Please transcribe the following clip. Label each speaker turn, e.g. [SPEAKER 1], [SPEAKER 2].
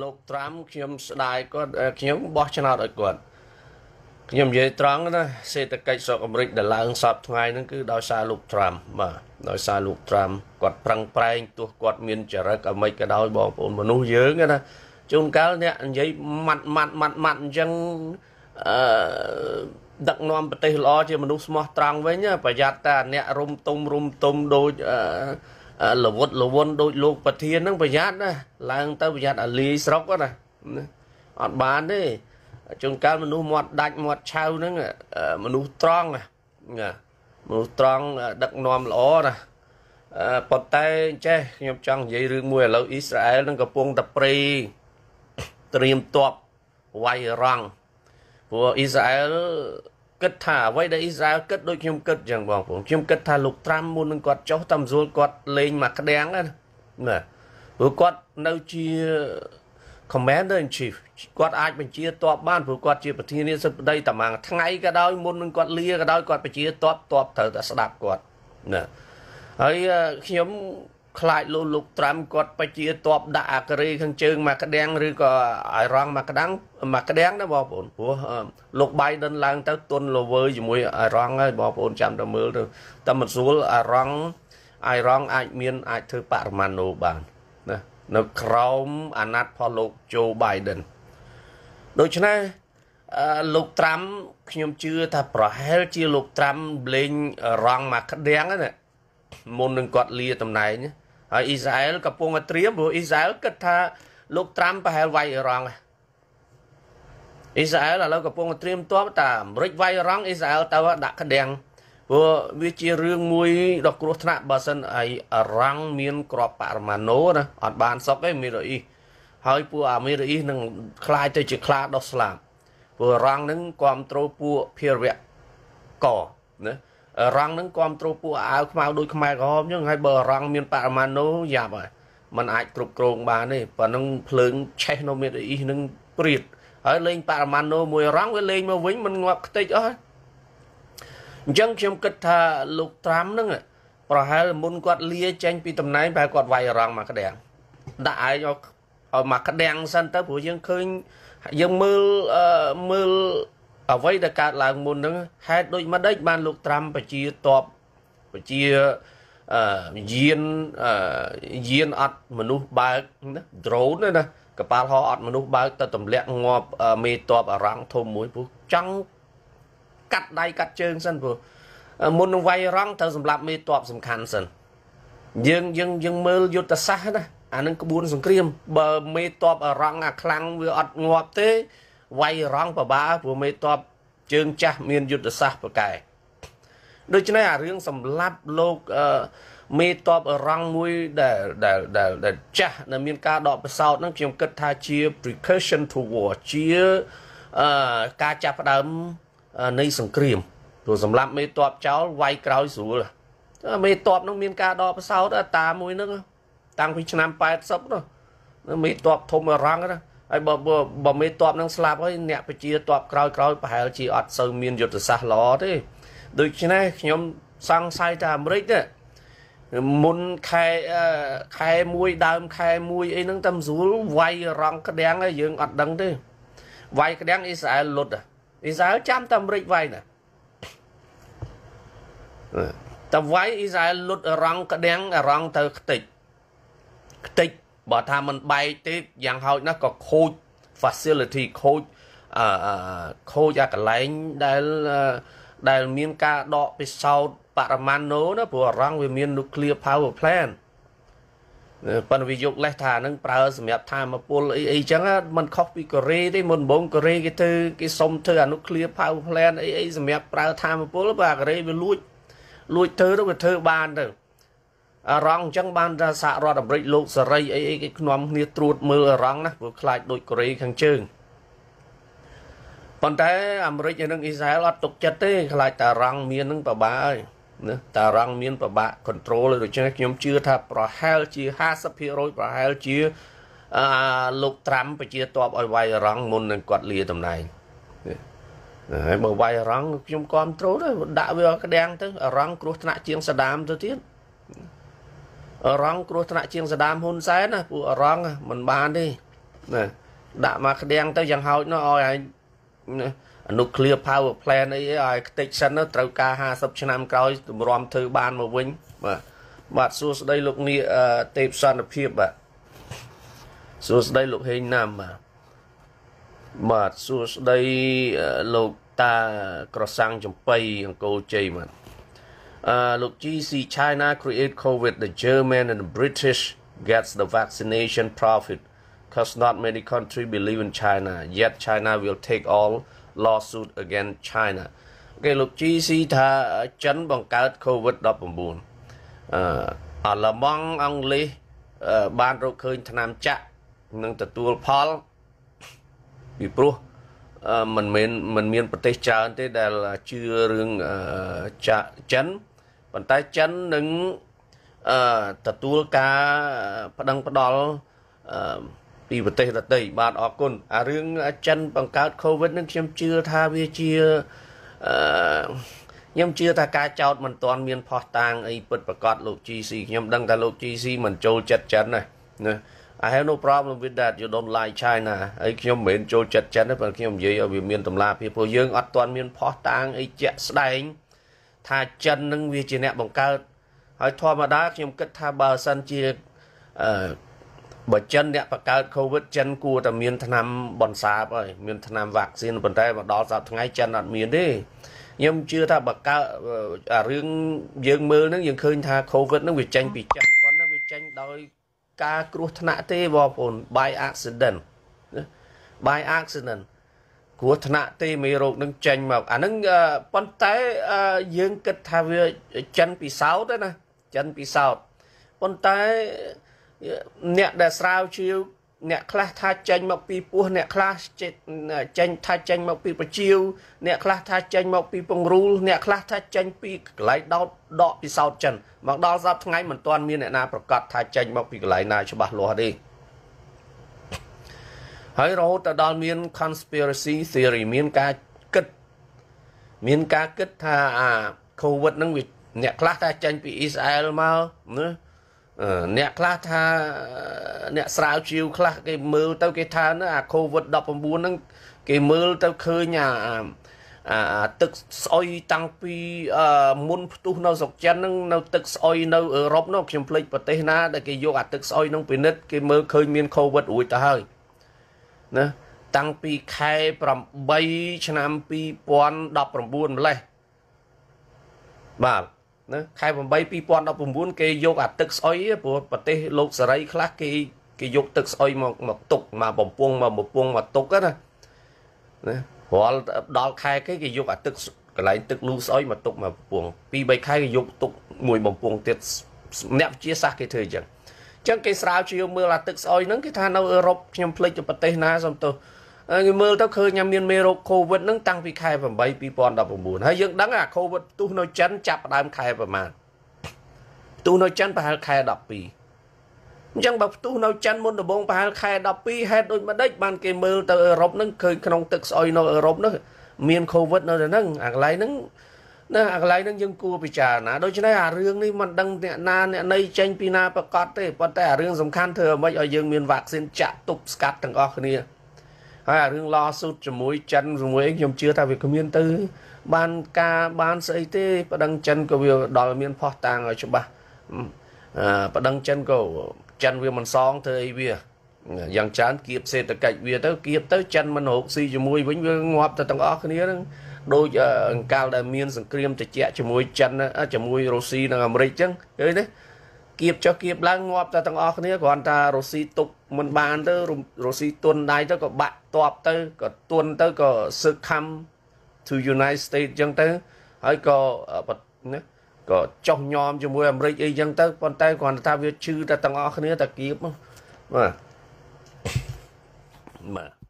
[SPEAKER 1] លោកត្រាំខ្ញុំស្ដាយគាត់ខ្ញុំបោះឆ្នោតឲ្យគាត់ខ្ញុំនិយាយត្រង់ណាសេដ្ឋកិច្ចស្រុកអាមេរិកដែលឡើងសពថ្ងៃហ្នឹងគឺដោយសារលោកត្រាំបាទដោយសារលោកត្រាំគាត់ប្រឹងប្រែងទោះគាត់មានចរិតអ្វីក៏ដោយបងប្អូនមនុស្សយើងណាជួនកាលអ្នកនិយាយម៉ាត់ម៉ាត់ម៉ាត់ម៉ាត់អញ្ចឹងអឺដឹកនាំប្រទេសល្អជាមនុស្សស្មោះ ត្រង់វិញប្រយ័ត្នតែអ្នករុំទុំរុំទុំដូចអឺលវត់លវុនដូចលោកប្រធានហ្នឹងប្រយ័ត្នណាឡើងទៅប្រយ័ត្នអាលីស្រុកណាអត់បានទេជួនកាលមនុស្សមាត់ដាច់មាត់ឆៅហ្នឹងមនុស្សត្រង់ណាមនុស្សត្រង់ដឹកនាំល្អណាប៉ុន្តែចេះខ្ញុំចង់និយាយរឿងមួយឥឡូវអ៊ីស្រាអែលនឹងកំពុងតែប្រេត្រៀមតបវាយរងព្រោះអ៊ីស្រាអែលគិតថាអ្វីដែលអ៊ីស្រាអែលគិតដូចខ្ញុំគិតចឹងបងប្អូនខ្ញុំគិតថាលោកត្រាំមុននឹងគាត់ចុះតាមស្រួលគាត់លេងមកក្តាំងណាណាព្រោះគាត់នៅជា commander in chief គាត់អាចបញ្ជាតបបានព្រោះគាត់ជាប្រធានាធិបតីតាមថ្ងៃក៏ដោយ មុននឹងគាត់លាក៏ដោយគាត់បញ្ជាតបតបត្រូវតែស្ដាប់គាត់ណាហើយខ្ញុំខ្លាចលោកលោកត្រាំគាត់បជាតបដាក់អាការីខាងជើងមកក្តាំងឬក៏អារ៉ង់មកក្តាំងមកក្តាំងណាបងប្អូនព្រោះលោក Biden ឡើងទៅទុនលវើជាមួយអារ៉ង់ហើយបងប្អូនចាំតែមើលទៅតែមិនស្រួលអារ៉ង់អារ៉ង់អាចមានអាចធ្វើបរិមាណូបានណានៅក្រោមអាណត្តិរបស់លោក Joe Biden ដូច្នេះលោកត្រាំខ្ញុំជឿថាប្រហែលជាលោកត្រាំលេងរងមកក្តាំងណាមុននឹងគាត់លាតំណែងណាហើយអ៊ីស្រាអែលកំពុងតែត្រៀមព្រោះអ៊ីស្រាអែលគិតថាលោកត្រាំប្រហែលវាយអ៊ីរ៉ង់អ៊ីស្រាអែលឥឡូវកំពុងតែត្រៀមទ័ពតាអាមេរិកវាយអ៊ីរ៉ង់អ៊ីស្រាអែលទៅដាក់ក្តាំងព្រោះវាជារឿងមួយដ៏គ្រោះថ្នាក់បើសិនអីអ៊ីរ៉ង់មានក្របបរមាណូណាអត់បានសុកទេមីរ៉ូអ៊ីហើយពួកអាមេរិកនឹងคลายទៅជាខ្លាដោះស្លាប់ព្រោះអ៊ីរ៉ង់នឹងគ្រប់គ្រងពួកភារវៈកណារងនឹងគ្រប់គ្រងពួកអាវខ្មៅដូចខ្មែរក្រហមអញ្ចឹងហើយបើរង មានបរិមាណនោះយ៉ាប់ហើយมันអាចគ្រប់គ្រងបានទេប៉ណ្ណឹងភ្លើងឆេះនៅមេដអ៊ីសនឹងព្រៀតហើយលេងបរិមាណនោះមួយរងវាលេងមកវិញมันងាប់ខ្ទេចអស់អញ្ចឹងខ្ញុំគិតថាលោកត្រាំនឹងប្រហែលមុនគាត់លាចេញពីតំណែងប្រហែលគាត់វាយរងមកក្តាំងដាក់ឯងឲ្យមកក្តាំងសិនទៅព្រោះយើងឃើញយើងមើលមើលអ្វីដែលកើតឡើងមុនហ្នឹងហេតុដូចម្ដេចបានលោក ត្រាំប្រជាតបប្រជាអឺយានអឺយានអត់មនុស្សបើកណា drone ណាកប៉ាល់ហោះអត់មនុស្សបើកទៅទម្លាក់ងាប់ មេតបអរ៉ង់ធំមួយពោះចង់កាត់ដៃកាត់ជើងសិនព្រោះមុននឹងវាយរង់ត្រូវសម្លាប់ មេតបសំខាន់សិនយើងយើងយើងមើលយុទ្ធសាស្ត្រណាអានឹងក្បួនសង្គ្រាមបើមេតបអរ៉ង់អាខ្លាំងវាអត់ងាប់ទេវាយរងប្របាព្រោះមេតបជើងចាស់មានយុទ្ធសាស្ត្រប្រកែដូច្នេះអារឿងសម្លាប់លោកមេតបរងមួយដែលដែលដែលដែលចាស់ដែលមានការដកប្រសោតហ្នឹងខ្ញុំគិតថាជា precaution to war ជាអឺការចាប់ផ្ដើមនៃសង្គ្រាមព្រោះសម្រាប់មេតបចោលវាយក្រោយស្រួលមេតបនឹងមានការដកប្រសោតតាមួយហ្នឹងតាំងពីឆ្នាំ80នោះមេតបធំរងហ្នឹងហើយបើបើមេតបនឹងស្លាប់ហើយអ្នកពជាតបក្រោយក្រោយប្រហែលជាអត់សូវមានយុទ្ធសាស្ត្រល្អទេដូច្នេះខ្ញុំសង្ស័យថាអាមេរិកទេមុនខែខែ1ដើមខែ1អីហ្នឹងតែមិនស្រួលវាយរងក្តាំងហើយយើងអត់ដឹងទេវាយក្តាំងអ៊ីស្រាអែលលុតអ៊ីស្រាអែលចាំតែអាមេរិកវាយណាតែវាយអ៊ីស្រាអែលលុតរងក្តាំងរងទៅខ្ទេចខ្ទេចបើថាមិនបែកទេយ៉ាងហោចណាស់ក៏ខូច facility ខូចអឺខូចអាកន្លែងដែលដែលមានការដកពិសោធន៍បរមាណូណាព្រោះអរ៉ង់វាមាន nuclear power plant ប៉ុន្តែវាយកលេសថានឹងប្រើសម្រាប់ធម្មពលអីអីចឹងมันខុសពីកូរ៉េទេមុនដំបូងកូរ៉េគេធ្វើគេសុំធ្វើអា nuclear power plant អីអីសម្រាប់ប្រើធម្មពលបើកូរ៉េវាលួច លួចធ្វើទៅវាធ្វើបានទៅអារ៉ង់អញ្ចឹងបានថាសហរដ្ឋអាមេរិកលោកសេរីអីអីគេនាំគ្នាត្រួតមើលអារ៉ង់ណាព្រោះខ្លាចដូចកូរ៉េខាងជើងប៉ុន្តែអាមេរិកនិងអ៊ីស្រាអែលអត់ទុកចិត្តទេ ខ្លាចតារ៉ង់មាននឹងប្របាហើយណាតារ៉ង់មានប្របាក់ control ដូច្នេះខ្ញុំជឿថា ប្រហែល ជា50%ប្រហែលជាអាលោក ត្រាំប្រជាតបឲ្យវាយរងមុននឹងគាត់លាតំណែងហើយបើវាយរងខ្ញុំគ្រប់ត្រូលទៅដាក់វាក្តាំងទៅរងគ្រោះថ្នាក់ជាងសដាមទៅទៀតរងគ្រោះថ្នាក់ជាងសដាមហ៊ុនសែនណាពួកអរងមិនបានទេណាដាក់មកក្តាំងទៅយ៉ាងហោចណាស់ឲ្យឯងអនុគ្លៀ power plant អីឲ្យខ្ទេចសិនទៅត្រូវការ50ឆ្នាំក្រោយទម្រាំធ្វើបានមកវិញបាទបាទសួស្ដីលោកនីទេពសន្តិភាពបាទសួស្ដីលោកហេងណាំបាទបាទសួស្ដីលោកតាក្រសាំងចំបៃអង្គរជ័យបាទ uh, លោក GC China create COVID the German and the British gets the vaccination profit cause not many country believe in China yet China will take all lawsuit against China គេលោក GC ថាចិនបង្កើត COVID 19អឺអាឡម៉ង់អង់គ្លេសបានរកឃើញថ្នាំចាក់នឹងទទួលផលពីព្រោះមិនមែនមិនមានប្រទេសច្រើនទេដែលជឿរឿងចាក់ចិនប៉ុន្តែចិននឹងអឺទទួលការប្តឹងផ្ដល់អឺពីប្រទេសដទៃបាទអរគុណអារឿងចិនបង្កើត COVID នឹងខ្ញុំជឿថាវាជាអឺខ្ញុំជឿថាការចោតមិនទាន់មានផោះតាងអីពិតប្រកបលោក GC ខ្ញុំដឹងថាលោក GC មិនចូលចិត្តចិនណាណា I have no problem with that you don't like China ហើយខ្ញុំមិនមែនចូលចិត្តចិនទេព្រោះខ្ញុំនិយាយឲ្យវាមានតម្លាភាពព្រោះយើងអត់ទាន់មានផោះតាងអីជាក់ស្ដែងថាចិននឹងវាជាអ្នកបង្កើតហើយធម្មតាខ្ញុំគិតថាបើសិនជាអឺបើចិនអ្នកបង្កើត COVID ចិនគួរតែមានថ្នាំបន្សាបហើយមានថ្នាំវ៉ាក់ស៊ីនប៉ុន្តែមកដល់សប្តាហ៍ថ្ងៃចិនអត់មានទេខ្ញុំជឿថាបើកើតរឿងយើងមើលហ្នឹងយើងឃើញ ថា COVID ហ្នឹងវាចេញពីចិនប៉ុន្តែវាចេញដោយ ការគ្រោះថ្នាក់ទេបងប្អូន by accident by accident គ្រោះថ្នាក់ទេមេរោគនឹងចេញមកអាហ្នឹងប៉ុន្តែយើងគិតថាវាចិនពីសោតទេណាចិនពីសោតប៉ុន្តែអ្នកដែលស្រាវជ្រាវអ្នកខ្លះថាចេញមកពីពោះអ្នកខ្លះចេញថាចេញមកពីបជាវអ្នកខ្លះថាចេញមកពីពង្រូល អ្នកខ្លះថាចេញពីកន្លែងដោតដកពីសោតចិនមកដល់សប្តាហ៍ថ្ងៃមិនទាន់មានអ្នកណាប្រកាសថាចេញមកពីកន្លែងណាច្បាស់លាស់ទេហើយរហូតទៅដល់មាន conspiracy theory មានការគិតមានការគិតថាអា COVID ហ្នឹងវាអ្នកខ្លះថាចេញពីអ៊ីស្រាអែលមកណាអ្នកខ្លះថាអ្នកស្រាវជ្រាវខ្លះគេមើលទៅ គេថាណាអា COVID 19ហ្នឹងគេមើលទៅឃើញអាអាទឹកស្អុយតាំងពីមុនផ្ទុះនៅស្រុកចិនហ្នឹងនៅ ទឹកស្អុយនៅអឺរ៉ុបនោះខ្ញុំភ្លេចប្រទេស ណាដែលគេយកអាទឹកស្អុយហ្នឹងពិនិត្យគេមើលឃើញមាន COVID រួចទៅហើយណាតាំងពីខែ8ឆ្នាំ2019ម្លេះបាទណាខែ8 2019គេយកអាទឹកស្អុយព្រោះប្រទេស លោកសេរី ខ្លះគេគេយក ទឹកស្អុយមកមកទុកមកបំពង់មកបំពង់មកទុកណាណារាល់ដល់ខែគេគេយកអាទឹកកន្លែងទឹកលូស្អុយមកទុកមកបំពង់2 3ខែគេយកទុកមួយបំពង់ទៀតអ្នកវិទ្យាសាស្ត្រគេធ្វើអញ្ចឹងចឹងគេស្រាវជ្រាវមើលអាទឹកស្អុយហ្នឹងគេថានៅអឺរ៉ុបខ្ញុំភ្លេចទៅប្រទេសណាសំទោសគេមើលទៅឃើញថាមានមេរោគ COVID ហ្នឹងតាំងពីខែ8 2019ហើយយើងដឹងអា COVID ផ្ទុះនៅចិនចាប់ដើមខែប្រមាណផ្ទុះនៅចិនប្រហែលខែ12អញ្ចឹងបើផ្ទុះនៅចិនមុនដំបូងប្រហែលខែ12ហេតុដូចម្ដេចបានគេមើលទៅអឺរ៉ុបហ្នឹងឃើញក្នុងទឹកស្អុយនៅអឺរ៉ុបនោះមាន COVID នៅតែហ្នឹងអាកន្លែងហ្នឹងណាកន្លែងហ្នឹងយើងគួរពិចារណាដូច្នេះអារឿងនេះមិនដឹងអ្នកណាអ្នកណីចេញពីណាប្រកាសទេប៉ុន្តែអារឿងសំខាន់ធ្វើឲ្យឲ្យយើងមានវ៉ាក់ស៊ីនចាក់ទប់ស្កាត់ទាំងអស់គ្នាហើយអារឿងឡស៊ូតជាមួយចិនជាមួយខ្ញុំជឿថាវាគ្មានទៅបានការបានស្អីទេប៉ណ្ដឹងចិនក៏វាដល់មានផោះតាំងឲ្យច្បាស់ប៉ណ្ដឹងចិនក៏ចិនវាមិនសងធ្វើអីវាយ៉ាងច្រើនគៀបសេដ្ឋកិច្ចវាទៅគៀបទៅចិនមិនរកស៊ីជាមួយវិញវាងាប់ទៅទាំងអស់គ្នាហ្នឹងដូចអង្កលដែលមានសង្គ្រាមត្រជាក់ជាមួយចិនជាមួយរុស្ស៊ីនិងអាមេរិកចឹងឃើញទេគៀបចុះគៀបឡើងងាប់តែទាំងអស់គ្នាគ្រាន់តែរុស្ស៊ីទុកមិនបានទៅរុស្ស៊ីទុនដៃទៅក៏បាក់តបទៅក៏ទុនទៅក៏សឹកខំ to United States ចឹងទៅ ហើយក៏ណាក៏ចោះញោមជាមួយអាមេរិកអីចឹងទៅប៉ុន្តែគ្រាន់តែថាវាឈឺតែទាំងអស់គ្នាតែគៀបបាទបាទ